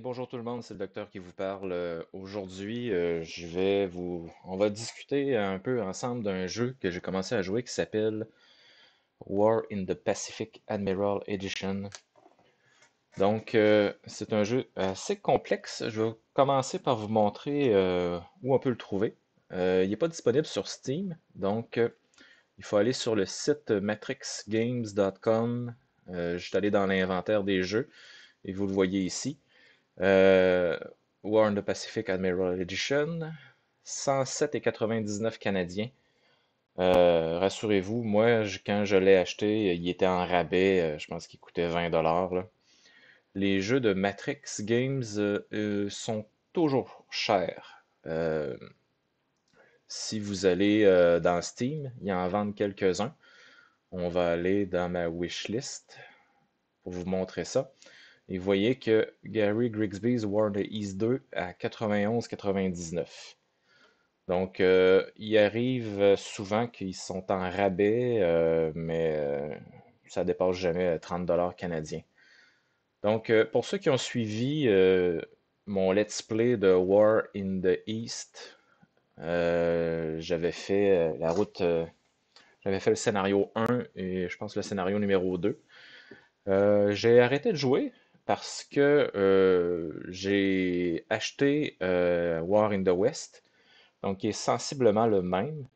bonjour tout le monde, c'est le docteur qui vous parle. Euh, aujourd'hui, euh, je vais vous, on va discuter un peu ensemble d'un jeu que j'ai commencé à jouer qui s'appelle War in the Pacific Admiral Edition. Donc, euh, c'est un jeu assez complexe. Je vais commencer par vous montrer où on peut le trouver. il n'est pas disponible sur Steam, donc il faut aller sur le site matrixgames.com. je suis allé dans l'inventaire des jeux et vous le voyez ici. Euh, War in the Pacific Admiral Edition, 107,99 canadiens. Euh, rassurez-vous, moi, quand je l'ai acheté, il était en rabais, euh, je pense qu'il coûtait 20 dollars. Les jeux de Matrix Games sont toujours chers. si vous allez dans Steam, il y en vend quelques-uns. On va aller dans ma wishlist pour vous montrer ça. Et vous voyez que Gary Grigsby's War the East 2 à 91,99$. Donc, euh, il arrive euh, souvent qu'ils sont en rabais, euh, mais ça dépasse jamais 30$ canadiens. Donc, pour ceux qui ont suivi mon let's play de War in the East, j'avais fait la route j'avais fait le scénario 1 et je pense le scénario numéro 2. j'ai arrêté de jouer parce que euh, j'ai acheté euh, War in the West, donc qui est sensiblement le même,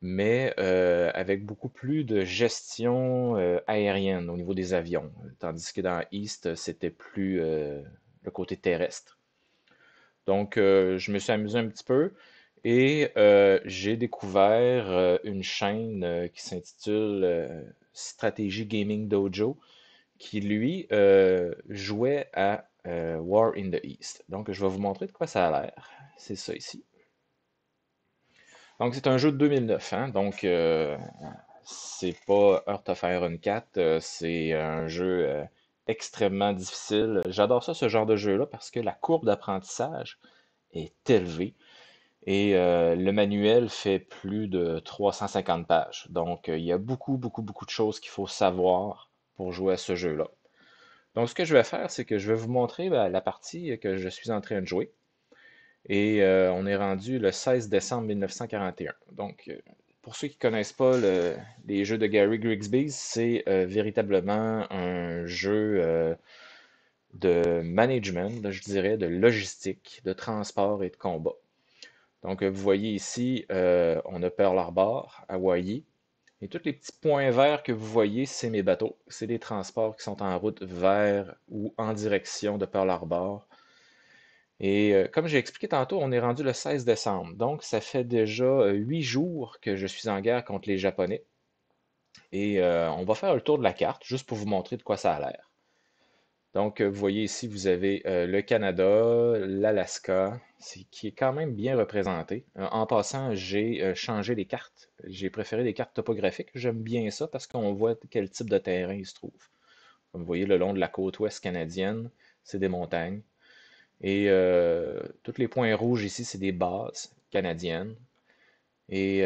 mais euh, avec beaucoup plus de gestion aérienne au niveau des avions, tandis que dans East, c'était plus le côté terrestre. Donc, je me suis amusé un petit peu. Et j'ai découvert une chaîne qui s'intitule Stratégie Gaming Dojo, qui lui euh, jouait à euh, War in the East. Donc je vais vous montrer de quoi ça a l'air. C'est ça ici. Donc c'est un jeu de 2009, hein. donc euh, c'est pas Heart of Iron 4, c'est un jeu extrêmement difficile. J'adore ça, ce genre de jeu-là, parce que la courbe d'apprentissage est élevée. Et le manuel fait plus de 350 pages. Donc, il y a beaucoup, beaucoup, beaucoup de choses qu'il faut savoir pour jouer à ce jeu-là. Donc, ce que je vais faire, c'est que je vais vous montrer ben, la partie que je suis en train de jouer. Et euh, on est rendu le 16 décembre 1941. Donc, euh, pour ceux qui ne connaissent pas les jeux de Gary Grigsby, c'est euh, véritablement un jeu de management, je dirais, de logistique, de transport et de combat. Donc, vous voyez ici, on a Pearl Harbor, Hawaï, et tous les petits points verts que vous voyez, c'est mes bateaux. C'est des transports qui sont en route vers ou en direction de Pearl Harbor. Et euh, comme j'ai expliqué tantôt, on est rendu le 16 décembre. Donc, ça fait déjà euh, huit jours que je suis en guerre contre les Japonais. Et euh, on va faire le tour de la carte, juste pour vous montrer de quoi ça a l'air. Donc, euh, vous voyez ici, vous avez euh, le Canada, l'Alaska, qui est quand même bien représenté. Euh, en passant, j'ai changé les cartes. J'ai préféré des cartes topographiques. J'aime bien ça parce qu'on voit quel type de terrain il se trouve. Comme vous voyez, le long de la côte ouest canadienne, c'est des montagnes. Et tous les points rouges ici, c'est des bases canadiennes. Et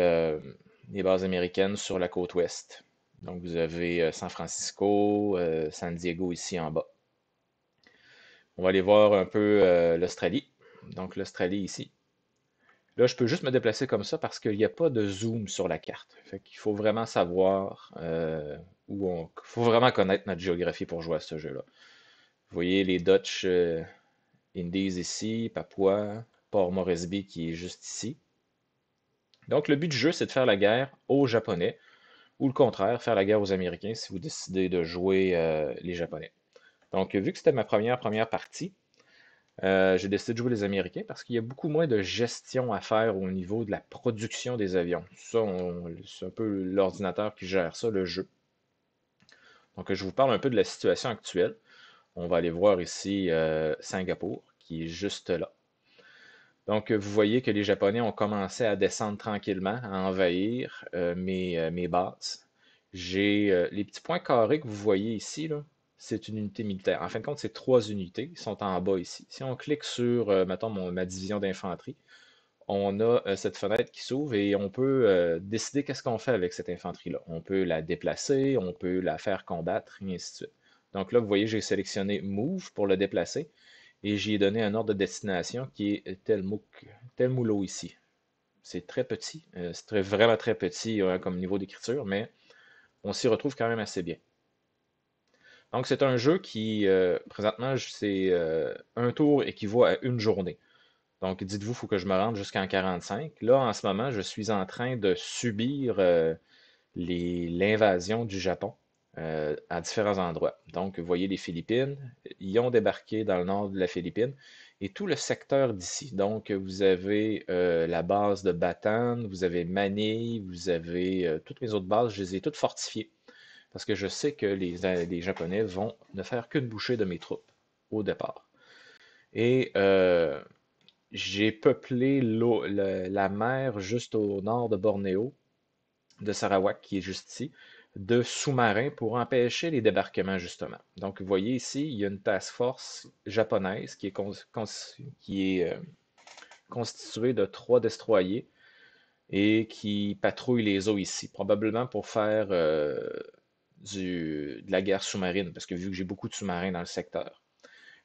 les bases américaines sur la côte ouest. Donc, vous avez San Francisco, San Diego ici en bas. On va aller voir un peu euh, l'Australie. Donc l'Australie ici. Là, je peux juste me déplacer comme ça parce qu'il n'y a pas de zoom sur la carte. Fait qu'il faut vraiment savoir euh, où on... Il faut vraiment connaître notre géographie pour jouer à ce jeu-là. Vous voyez les Dutch euh, Indies ici, Papua, Port Moresby qui est juste ici. Donc le but du jeu, c'est de faire la guerre aux Japonais ou le contraire, faire la guerre aux Américains si vous décidez de jouer les Japonais. Donc, vu que c'était ma première, première partie, euh, j'ai décidé de jouer les Américains parce qu'il y a beaucoup moins de gestion à faire au niveau de la production des avions. c'est un peu l'ordinateur qui gère ça, le jeu. Donc, je vous parle un peu de la situation actuelle. On va aller voir ici euh, Singapour, qui est juste là. Donc, vous voyez que les Japonais ont commencé à descendre tranquillement, à envahir euh, mes, mes bases. J'ai les petits points carrés que vous voyez ici, là, c'est une unité militaire. En fin de compte, ces trois unités sont en bas ici. Si on clique sur, euh, maintenant ma division d'infanterie, on a euh, cette fenêtre qui s'ouvre et on peut euh, décider qu'est-ce qu'on fait avec cette infanterie-là. On peut la déplacer, on peut la faire combattre, et ainsi de suite. Donc là, vous voyez, j'ai sélectionné Move pour le déplacer et j'y ai donné un ordre de destination qui est tel, moulot ici. C'est très petit, c'est vraiment très petit comme niveau d'écriture, mais on s'y retrouve quand même assez bien. Donc, c'est un jeu qui, euh, présentement, c'est euh, un tour équivaut à une journée. Donc, dites-vous, il faut que je me rende jusqu'en 45. Là, en ce moment, je suis en train de subir euh, l'invasion du Japon à différents endroits. Donc, vous voyez les Philippines, ils ont débarqué dans le nord de la Philippine et tout le secteur d'ici. Donc, vous avez la base de Batan, vous avez Manille, vous avez toutes mes autres bases, je les ai toutes fortifiées. Parce que je sais que les, les Japonais vont ne faire qu'une bouchée de mes troupes au départ. Et euh, j'ai peuplé la mer juste au nord de Bornéo, de Sarawak, qui est juste ici, de sous-marins pour empêcher les débarquements, justement. Donc, vous voyez ici, il y a une task force japonaise qui est, euh, constituée de trois destroyers et qui patrouille les eaux ici, probablement pour faire euh, de la guerre sous-marine, parce que vu que j'ai beaucoup de sous-marins dans le secteur.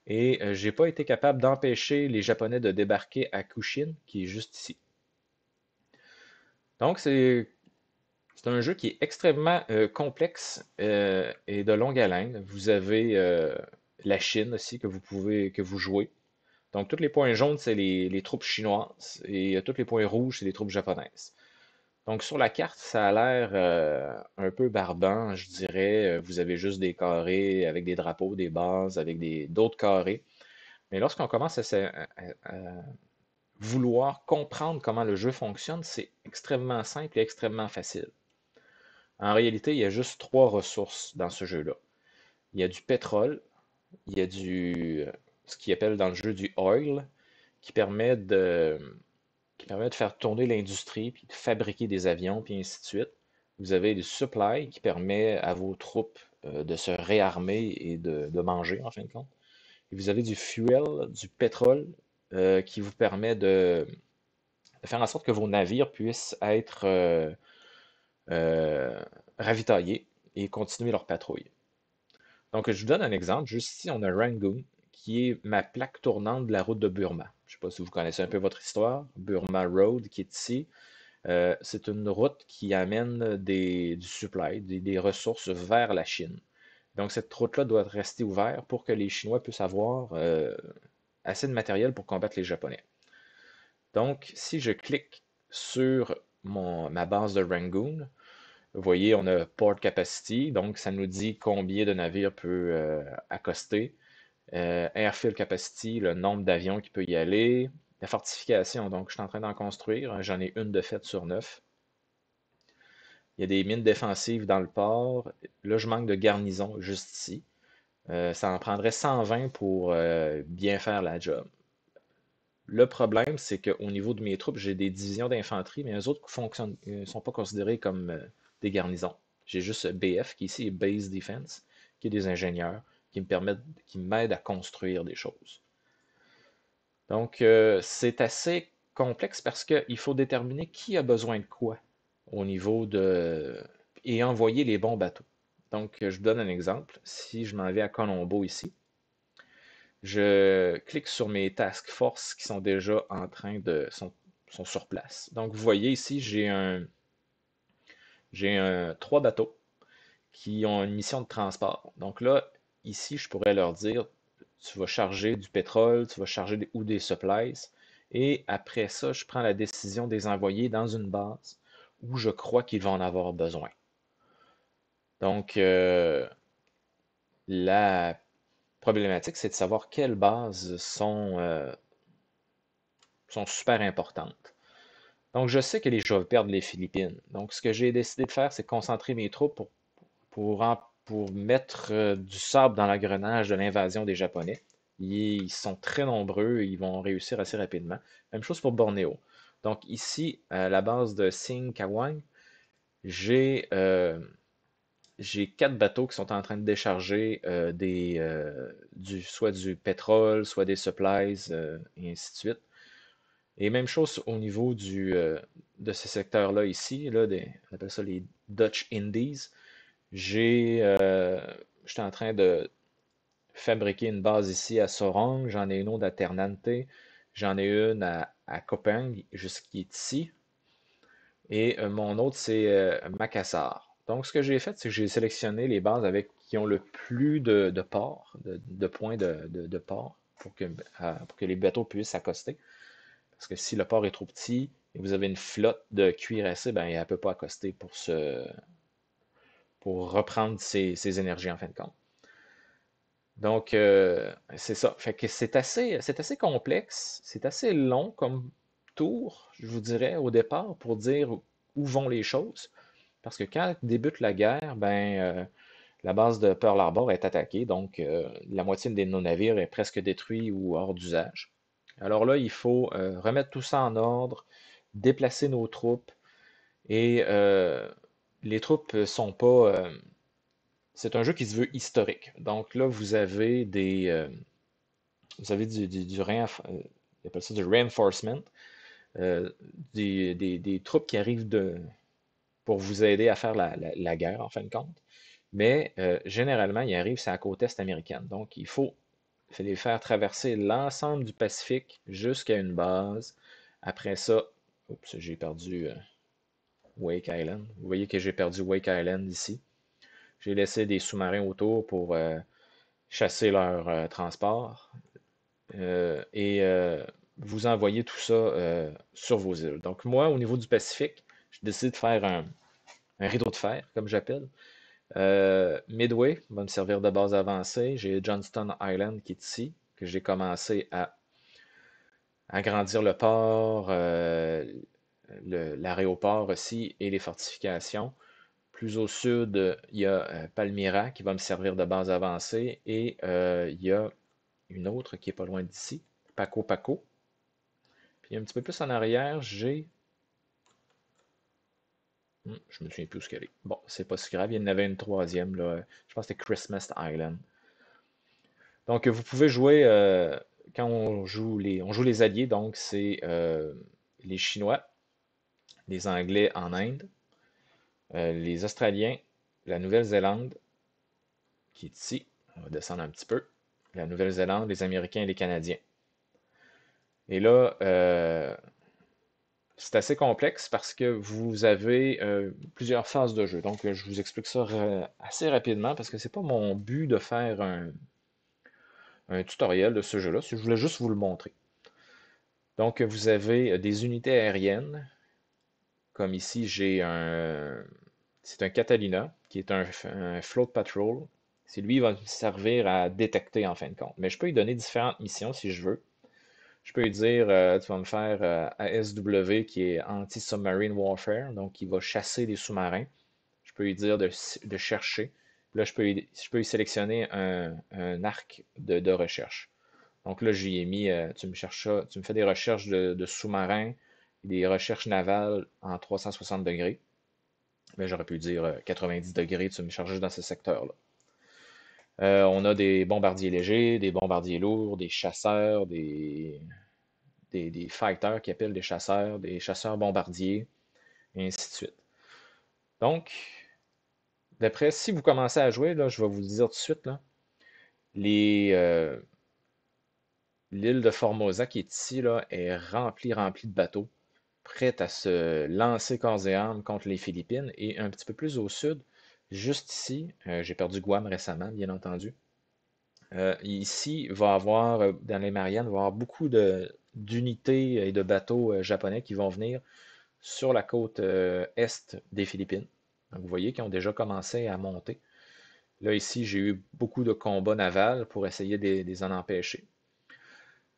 Et euh, je n'ai pas été capable d'empêcher les Japonais de débarquer à Kushin, qui est juste ici. Donc, c'est un jeu qui est extrêmement euh, complexe euh, et de longue haleine. Vous avez la Chine aussi que vous pouvez que vous jouez. Donc tous les points jaunes, c'est les, les troupes chinoises et tous les points rouges, c'est les troupes japonaises. Donc, sur la carte, ça a l'air euh, un peu barbant, je dirais. Euh, vous avez juste des carrés avec des drapeaux, des bases, avec des, d'autres carrés. Mais lorsqu'on commence à, vouloir comprendre comment le jeu fonctionne, c'est extrêmement simple et extrêmement facile. En réalité, il y a juste trois ressources dans ce jeu-là. Il y a du pétrole, il y a du euh, ce qu'ils appelle dans le jeu du oil, qui permet de qui permet de faire tourner l'industrie, puis de fabriquer des avions, puis ainsi de suite. Vous avez du supply qui permet à vos troupes euh, de se réarmer et de, manger, en fin de compte. Et vous avez du fuel, du pétrole, euh, qui vous permet de, faire en sorte que vos navires puissent être euh, ravitaillés et continuer leur patrouille. Donc, je vous donne un exemple. Juste ici, on a Rangoon, qui est ma plaque tournante de la route de Burma. Je ne sais pas si vous connaissez un peu votre histoire. Burma Road, qui est ici. Euh, c'est une route qui amène du supply, des, ressources vers la Chine. Donc, cette route-là doit rester ouverte pour que les Chinois puissent avoir euh, assez de matériel pour combattre les Japonais. Donc, si je clique sur ma base de Rangoon, vous voyez, on a port capacity, donc ça nous dit combien de navires peut euh, accoster. Euh, airfield capacity, le nombre d'avions qui peut y aller, la fortification. Donc, je suis en train d'en construire. J'en ai une de faite sur neuf. Il y a des mines défensives dans le port. Là, je manque de garnison juste ici. Euh, ça en prendrait 120 pour euh, bien faire la job. Le problème, c'est qu'au niveau de mes troupes, j'ai des divisions d'infanterie, mais les autres ne sont pas considérés comme des garnisons. J'ai juste BF qui ici est Base Defense, qui est des ingénieurs qui me permettent, qui m'aident à construire des choses. Donc, euh, c'est assez complexe parce qu'il faut déterminer qui a besoin de quoi au niveau de. et envoyer les bons bateaux. Donc, je vous donne un exemple. Si je m'en vais à Colombo ici, je clique sur mes task force qui sont déjà en train de. sont, sur place. Donc, vous voyez ici, j'ai un. J'ai un, trois bateaux qui ont une mission de transport. Donc là, ici, je pourrais leur dire, tu vas charger du pétrole, tu vas charger ou des supplies. Et après ça, je prends la décision de les envoyer dans une base où je crois qu'ils vont en avoir besoin. Donc, euh, la problématique, c'est de savoir quelles bases sont, euh, sont super importantes. Donc, je sais que les, je perdent les Philippines. Donc, ce que j'ai décidé de faire, c'est concentrer mes troupes pour, pour en pour mettre euh, du sable dans l'agrenage de l'invasion des Japonais. Ils sont très nombreux et ils vont réussir assez rapidement. Même chose pour Bornéo. Donc ici, à la base de Sing Kawang, j'ai euh, quatre bateaux qui sont en train de décharger euh, des, du, soit du pétrole, soit des supplies, et ainsi de suite. Et même chose au niveau de ce secteur-là ici, là, on appelle ça les Dutch Indies. J'ai, euh, j'étais en train de fabriquer une base ici à Sorong, j'en ai une autre à Ternante, j'en ai une à, à Copenhague, jusqu'ici, et euh, mon autre c'est euh, Macassar. Donc ce que j'ai fait, c'est que j'ai sélectionné les bases avec qui ont le plus de, de ports, de, points de, de port, pour que, que les bateaux puissent accoster. Parce que si le port est trop petit et vous avez une flotte de cuirassés, ben, elle ne peut pas accoster pour se, pour reprendre ses, énergies en fin de compte. Donc, euh, c'est ça. Fait que c'est assez, c'est assez complexe, c'est assez long comme tour, je vous dirais, au départ, pour dire où vont les choses. Parce que quand débute la guerre, ben, euh, la base de Pearl Harbor est attaquée, donc euh, la moitié de nos navires est presque détruit ou hors d'usage. Alors là, il faut remettre tout ça en ordre, déplacer nos troupes et les troupes euh, sont pas. Euh, c'est un jeu qui se veut historique. Donc là, vous avez des. Euh, vous avez du, du, ça du reinforcement. des, troupes qui arrivent de, pour vous aider à faire la, guerre, en fin de compte. Mais généralement, ils arrivent, c'est à la côte est américaine. Donc, il faut les faire traverser l'ensemble du Pacifique jusqu'à une base. Après ça, oups, j'ai perdu Wake Island. Vous voyez que j'ai perdu Wake Island ici. J'ai laissé des sous-marins autour pour euh, chasser leur euh, transport euh, et vous envoyez tout ça sur vos îles. Donc moi, au niveau du Pacifique, je décide de faire un, rideau de fer, comme j'appelle. Midway va me servir de base avancée. J'ai Johnston Island qui est ici, que j'ai commencé à agrandir le port, l'aéroport aussi et les fortifications. Plus au sud, il y a euh, Palmyra qui va me servir de base avancée et euh, il y a une autre qui est pas loin d'ici, Paco Paco. Puis un petit peu plus en arrière, j'ai. Hmm, je me souviens plus où qu'elle est. Bon, c'est pas si grave, il y en avait une troisième. Là. Je pense que c'était Christmas Island. Donc vous pouvez jouer euh, quand on joue les. On joue les alliés, donc c'est les Chinois les Anglais en Inde, euh, les Australiens, la Nouvelle-Zélande, qui est ici, on va descendre un petit peu, la Nouvelle-Zélande, les Américains et les Canadiens. Et là, euh, c'est assez complexe parce que vous avez euh, plusieurs phases de jeu. Donc, je vous explique ça assez rapidement parce que ce n'est pas mon but de faire un, un tutoriel de ce jeu-là. Je voulais juste vous le montrer. Donc, vous avez des unités aériennes comme ici, j'ai un... C'est un Catalina, qui est un, Float Patrol. C'est lui qui va me servir à détecter, en fin de compte. Mais je peux lui donner différentes missions si je veux. Je peux lui dire, euh, tu vas me faire ASW, euh, qui est Anti-Submarine Warfare, donc il va chasser les sous-marins. Je peux lui dire de, chercher. Là, je peux, lui, je peux sélectionner un, arc de, recherche. Donc là, j'y ai mis, euh, tu me cherches tu me fais des recherches de, de sous-marins, des recherches navales en 360 degrés. Mais ben, j'aurais pu dire 90 euh, degrés, tu me charges dans ce secteur-là. Euh, on a des bombardiers légers, des bombardiers lourds, des chasseurs, des, des, des fighters qui appellent des chasseurs, des chasseurs bombardiers, et ainsi de suite. Donc, d'après, si vous commencez à jouer, là, je vais vous le dire tout de suite, euh, l'île de Formosa qui est ici est remplie, remplie de bateaux prête à se lancer corps et armes contre les Philippines. Et un petit peu plus au sud, juste ici, euh, j'ai perdu Guam récemment, bien entendu. Euh, ici, va avoir, euh, dans les Mariannes, va avoir beaucoup d'unités et de bateaux japonais qui vont venir sur la côte est des Philippines. Donc, vous voyez qu'ils ont déjà commencé à monter. Là, ici, j'ai eu beaucoup de combats navals pour essayer de les en empêcher.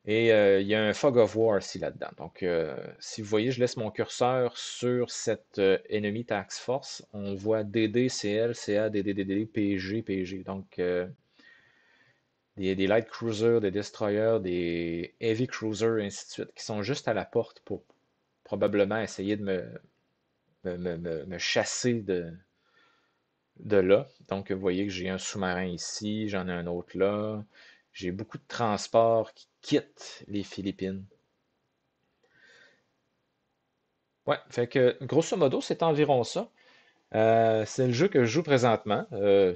Et euh, il y a un fog of war ici, là-dedans. Donc, euh, si vous voyez, je laisse mon curseur sur cette euh, enemy tax force. On voit DD, CL, CA, DDDD, PG, PG. Donc, des, light cruisers, des destroyers, des heavy cruisers, ainsi de suite, qui sont juste à la porte pour probablement essayer de me, me, chasser de là. Donc, vous voyez que j'ai un sous-marin ici, j'en ai un autre là. J'ai beaucoup de transports qui quittent les Philippines. Ouais, fait que grosso modo, c'est environ ça. Euh, c'est le jeu que je joue présentement. Euh,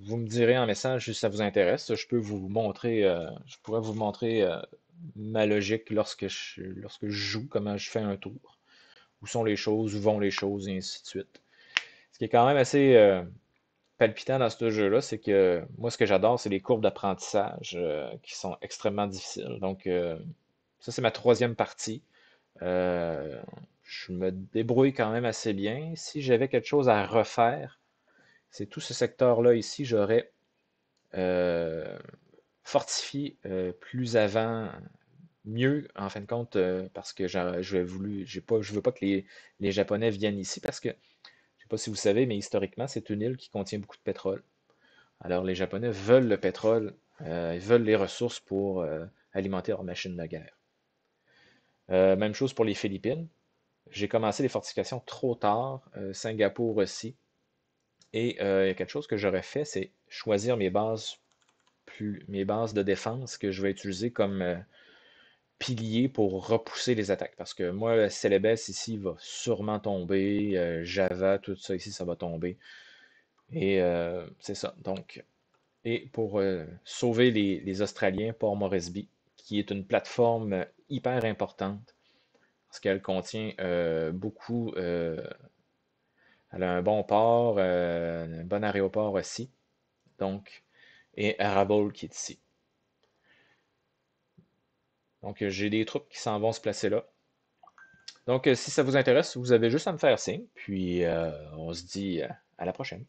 vous me direz en message si ça vous intéresse. Je peux vous montrer, euh, je pourrais vous montrer ma logique lorsque je, lorsque je joue, comment je fais un tour, où sont les choses, où vont les choses, et ainsi de suite. Ce qui est quand même assez, palpitant dans ce jeu-là, c'est que moi, ce que j'adore, c'est les courbes d'apprentissage euh, qui sont extrêmement difficiles. Donc, euh, ça, c'est ma troisième partie. Euh, je me débrouille quand même assez bien. Si j'avais quelque chose à refaire, c'est tout ce secteur-là ici, j'aurais fortifié plus avant, mieux en fin de compte, parce que je voulu, veux pas que les, les Japonais viennent ici, parce que sais pas si vous savez, mais historiquement, c'est une île qui contient beaucoup de pétrole. Alors, les Japonais veulent le pétrole, euh, ils veulent les ressources pour euh, alimenter leurs machines de guerre. Euh, même chose pour les Philippines. J'ai commencé les fortifications trop tard, Singapour aussi. Et il y a quelque chose que j'aurais fait, c'est choisir mes bases, plus, mes bases de défense que je vais utiliser comme pilier pour repousser les attaques. Parce que moi, Celebes ici va sûrement tomber. Euh, Java, tout ça ici, ça va tomber. Et euh, c'est ça. Donc, et pour euh, sauver les, Australiens, Port Moresby, qui est une plateforme hyper importante parce qu'elle contient beaucoup. elle a un bon port, un bon aéroport aussi. Donc, et Arable qui est ici. Donc, euh, j'ai des troupes qui s'en vont se placer là. Donc, euh, si ça vous intéresse, vous avez juste à me faire signe. Puis, euh, on se dit à la prochaine.